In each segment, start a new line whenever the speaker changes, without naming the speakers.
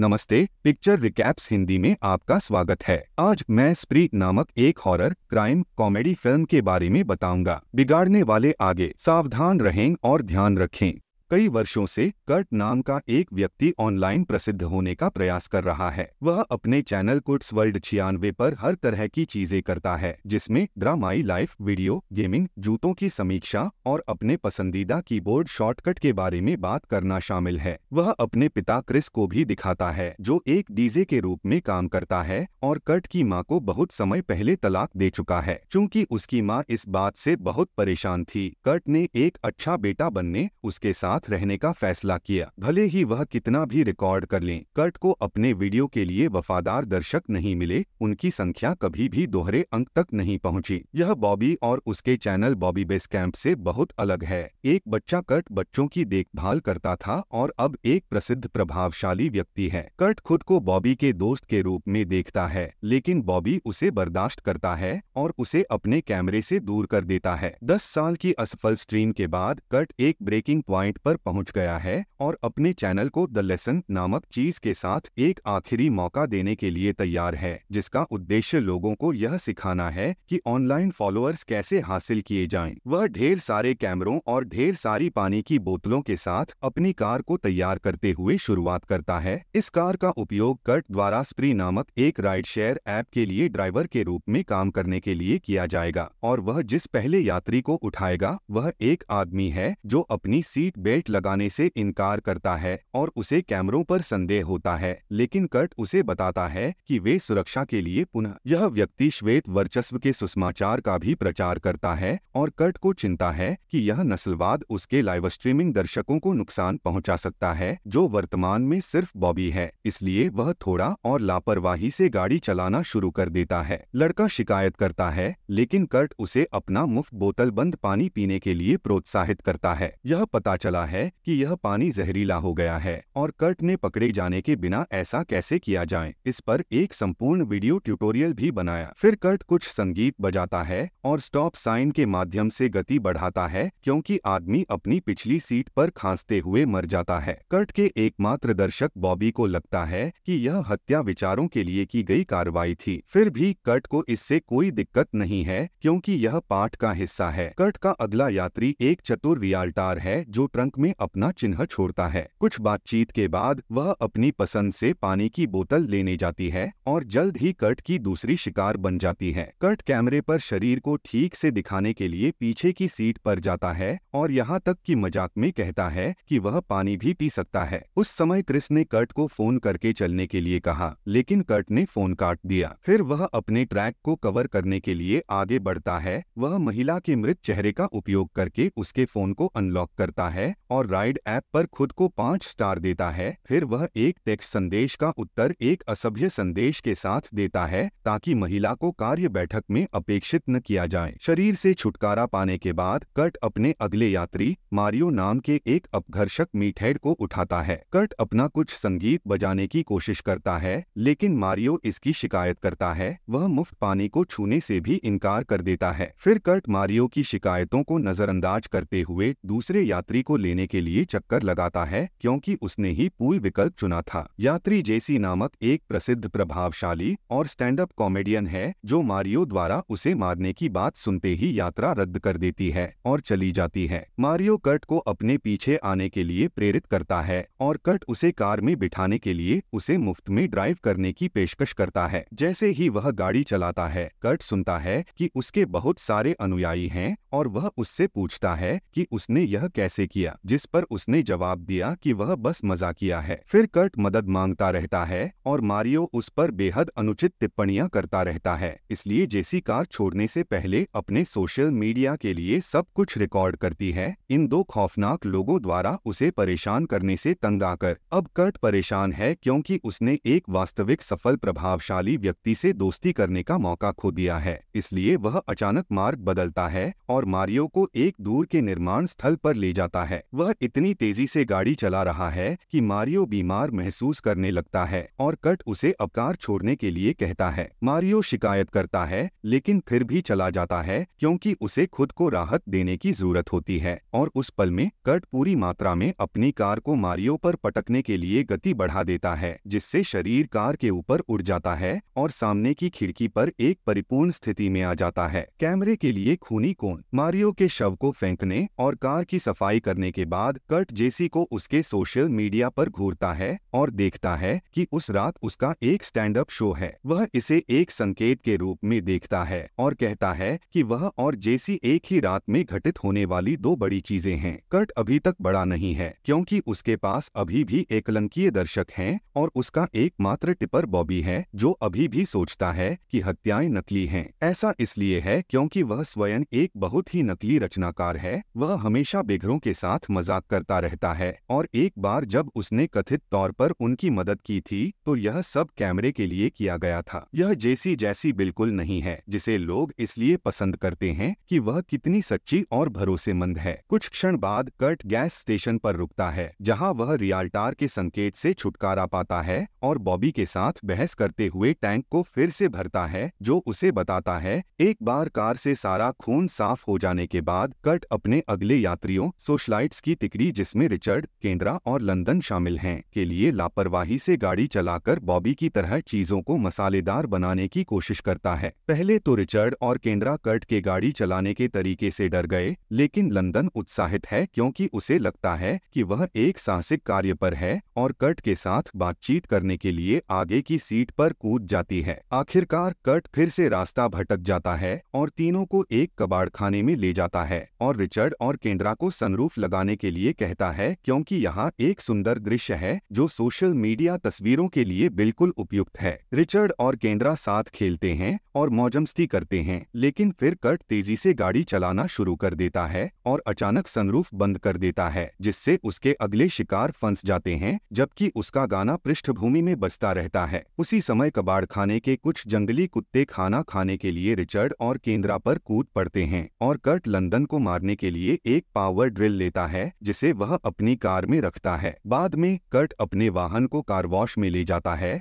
नमस्ते picture recaps Hindi में आपका स्वागत है आज मैं स्प्री नामक एक हॉरर क्राइम कॉमेडी फिल्म के बारे में बताऊंगा बिगाड़ने वाले आगे सावधान रहें और ध्यान रखें कई वर्षों से कर्ट नाम का एक व्यक्ति ऑनलाइन प्रसिद्ध होने का प्रयास कर रहा है वह अपने चैनल कुट्स वर्ल्ड छियानवे पर हर तरह की चीजें करता है जिसमें ग्रामाई लाइफ वीडियो गेमिंग जूतों की समीक्षा और अपने पसंदीदा कीबोर्ड शॉर्टकट के बारे में बात करना शामिल है वह अपने पिता क्रिस को भी दिखाता है जो एक डीजे के रूप में काम करता है और कर्ट की माँ को बहुत समय पहले तलाक दे चुका है चूँकि उसकी माँ इस बात से बहुत परेशान थी कर्ट ने एक अच्छा बेटा बनने उसके साथ साथ रहने का फैसला किया भले ही वह कितना भी रिकॉर्ड कर लें कर्ट को अपने वीडियो के लिए वफादार दर्शक नहीं मिले उनकी संख्या कभी भी दोहरे अंक तक नहीं पहुंची यह बॉबी और उसके चैनल बॉबी बेस कैंप से बहुत अलग है एक बच्चा कर्ट बच्चों की देखभाल करता था और अब एक प्रसिद्ध प्रभावशाली व्यक्ति है कर्ट खुद को बॉबी के दोस्त के रूप में देखता है लेकिन बॉबी उसे बर्दाश्त करता है और उसे अपने कैमरे से दूर कर देता है दस साल की असफल स्ट्रीम के बाद कर्ट एक ब्रेकिंग प्वाइंट पर पहुंच गया है और अपने चैनल को द लेसन नामक चीज के साथ एक आखिरी मौका देने के लिए तैयार है जिसका उद्देश्य लोगों को यह सिखाना है कि ऑनलाइन फॉलोअर्स कैसे हासिल किए जाएं। वह ढेर सारे कैमरों और ढेर सारी पानी की बोतलों के साथ अपनी कार को तैयार करते हुए शुरुआत करता है इस कार का उपयोग कर्ट द्वारा स्प्री नामक एक राइड शेयर ऐप के लिए ड्राइवर के रूप में काम करने के लिए किया जाएगा और वह जिस पहले यात्री को उठाएगा वह एक आदमी है जो अपनी सीट बेल्ट बेल्ट लगाने से इनकार करता है और उसे कैमरों पर संदेह होता है लेकिन कर्ट उसे बताता है कि वे सुरक्षा के लिए पुनः यह व्यक्ति श्वेत वर्चस्व के सुषमाचार का भी प्रचार करता है और कर्ट को चिंता है कि यह नस्लवाद उसके लाइव स्ट्रीमिंग दर्शकों को नुकसान पहुँचा सकता है जो वर्तमान में सिर्फ बॉबी है इसलिए वह थोड़ा और लापरवाही से गाड़ी चलाना शुरू कर देता है लड़का शिकायत करता है लेकिन कर्ट उसे अपना मुफ्त बोतल बंद पानी पीने के लिए प्रोत्साहित करता है यह पता चला है कि यह पानी जहरीला हो गया है और कर्ट ने पकड़े जाने के बिना ऐसा कैसे किया जाए इस पर एक संपूर्ण वीडियो ट्यूटोरियल भी बनाया फिर कर्ट कुछ संगीत बजाता है और स्टॉप साइन के माध्यम से गति बढ़ाता है क्योंकि आदमी अपनी पिछली सीट पर खांसते हुए मर जाता है कर्ट के एकमात्र दर्शक बॉबी को लगता है कि यह हत्या विचारों के लिए की गई कार्रवाई थी फिर भी कर्ट को इससे कोई दिक्कत नहीं है क्योंकि यह पाठ का हिस्सा है कर्ट का अगला यात्री एक चतुर रियाल्टार है जो ट्रंक में अपना चिन्ह छोड़ता है कुछ बातचीत के बाद वह अपनी पसंद से पानी की बोतल लेने जाती है और जल्द ही कर्ट की दूसरी शिकार बन जाती है कर्ट कैमरे पर शरीर को ठीक से दिखाने के लिए पीछे की सीट पर जाता है और यहाँ तक कि मजाक में कहता है कि वह पानी भी पी सकता है उस समय क्रिस ने कर्ट को फोन करके चलने के लिए कहा लेकिन कर्ट ने फोन काट दिया फिर वह अपने ट्रैक को कवर करने के लिए आगे बढ़ता है वह महिला के मृत चेहरे का उपयोग करके उसके फोन को अनलॉक करता है और राइड ऐप पर खुद को पाँच स्टार देता है फिर वह एक टेक्स्ट संदेश का उत्तर एक असभ्य संदेश के साथ देता है ताकि महिला को कार्य बैठक में अपेक्षित न किया जाए शरीर से छुटकारा पाने के बाद कट अपने अगले यात्री मारियो नाम के एक अपघर्षक मीठेड को उठाता है कट अपना कुछ संगीत बजाने की कोशिश करता है लेकिन मारियो इसकी शिकायत करता है वह मुफ्त पानी को छूने से भी इनकार कर देता है फिर कट मारियो की शिकायतों को नजरअंदाज करते हुए दूसरे यात्री को लेने लेने के लिए चक्कर लगाता है क्योंकि उसने ही पूल विकल्प चुना था यात्री जेसी नामक एक प्रसिद्ध प्रभावशाली और स्टैंड अप कॉमेडियन है जो मारियो द्वारा उसे मारने की बात सुनते ही यात्रा रद्द कर देती है और चली जाती है मारियो कर्ट को अपने पीछे आने के लिए प्रेरित करता है और कर्ट उसे कार में बिठाने के लिए उसे मुफ्त में ड्राइव करने की पेशकश करता है जैसे ही वह गाड़ी चलाता है कर्ट सुनता है कि उसके बहुत सारे अनुयायी हैं और वह उससे पूछता है कि उसने यह कैसे किया जिस पर उसने जवाब दिया कि वह बस मजाकिया है फिर कर्ट मदद मांगता रहता है और मारियो उस पर बेहद अनुचित टिप्पणियां करता रहता है इसलिए जेसी कार छोड़ने से पहले अपने सोशल मीडिया के लिए सब कुछ रिकॉर्ड करती है इन दो खौफनाक लोगों द्वारा उसे परेशान करने से तंग आकर अब कर्ट परेशान है क्योंकि उसने एक वास्तविक सफल प्रभावशाली व्यक्ति से दोस्ती करने का मौका खो दिया है इसलिए वह अचानक मार्ग बदलता है और मारियो को एक दूर के निर्माण स्थल पर ले जाता है वह इतनी तेजी से गाड़ी चला रहा है कि मारियो बीमार महसूस करने लगता है और कट उसे अब कार छोड़ने के लिए कहता है मारियो शिकायत करता है लेकिन फिर भी चला जाता है क्योंकि उसे खुद को राहत देने की जरूरत होती है और उस पल में कट पूरी मात्रा में अपनी कार को मारियो पर पटकने के लिए गति बढ़ा देता है जिससे शरीर कार के ऊपर उड़ जाता है और सामने की खिड़की पर एक परिपूर्ण स्थिति में आ जाता है कैमरे के लिए खूनी कोण मारियो के शव को फेंकने और कार की सफाई करने के बाद कर्ट जेसी को उसके सोशल मीडिया पर घूरता है और देखता है कि उस रात उसका एक स्टैंड अप शो है वह इसे एक संकेत के रूप में देखता है और कहता है कि वह और जेसी एक ही रात में घटित होने वाली दो बड़ी चीजें हैं कर्ट अभी तक बड़ा नहीं है क्योंकि उसके पास अभी भी एकलंकीय दर्शक हैं और उसका एकमात्र टिपर बॉबी है जो अभी भी सोचता है कि हत्याएं नकली हैं ऐसा इसलिए है क्योंकि वह स्वयं एक बहुत ही नकली रचनाकार है वह हमेशा बेघरों के साथ मजाक करता रहता है और एक बार जब उसने कथित तौर पर उनकी मदद की थी तो यह सब कैमरे के लिए किया गया था यह जेसी जैसी बिल्कुल नहीं है जिसे लोग इसलिए पसंद करते हैं कि वह कितनी सच्ची और भरोसेमंद है कुछ क्षण बाद कर्ट गैस स्टेशन पर रुकता है जहाँ वह रियाल्टार के संकेत से छुटकारा पाता है और बॉबी के साथ बहस करते हुए टैंक को फिर से भरता है जो उसे बताता है एक बार कार से सारा खून साफ हो जाने के बाद कर्ट अपने अगले यात्रियों सोशलाइट्स की टिकड़ी जिसमें रिचर्ड केंद्रा और लंदन शामिल हैं के लिए लापरवाही से गाड़ी चलाकर बॉबी की तरह चीजों को मसालेदार बनाने की कोशिश करता है पहले तो रिचर्ड और केंद्रा कर्ट के गाड़ी चलाने के तरीके से डर गए लेकिन लंदन उत्साहित है क्योंकि उसे लगता है कि वह एक साहसिक कार्य पर है और कर्ट के साथ बातचीत करने के लिए आगे की सीट पर कूद जाती है आखिरकार कर्ट फिर से रास्ता भटक जाता है और तीनों को एक कबाड़खाने में ले जाता है और रिचर्ड और केंद्रा को सनरूफ लगाने जाने के लिए कहता है क्योंकि यहाँ एक सुंदर दृश्य है जो सोशल मीडिया तस्वीरों के लिए बिल्कुल उपयुक्त है रिचर्ड और केंद्रा साथ खेलते हैं और मौजमस्ती करते हैं लेकिन फिर कट तेजी से गाड़ी चलाना शुरू कर देता है और अचानक सनरूफ बंद कर देता है जिससे उसके अगले शिकार फंस जाते हैं जबकि उसका गाना पृष्ठभूमि में बचता रहता है उसी समय कबाड़ खाने के कुछ जंगली कुत्ते खाना खाने के लिए रिचर्ड और केंद्रा पर कूद पड़ते हैं और कट लंदन को मारने के लिए एक पावर ड्रिल लेता है है जिसे वह अपनी कार में रखता है बाद में कर्ट अपने वाहन को कार वॉश में ले जाता है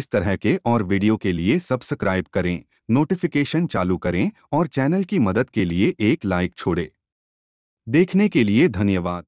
इस तरह के और वीडियो के लिए सब्सक्राइब करें नोटिफिकेशन चालू करें और चैनल की मदद के लिए एक लाइक छोड़े देखने के लिए धन्यवाद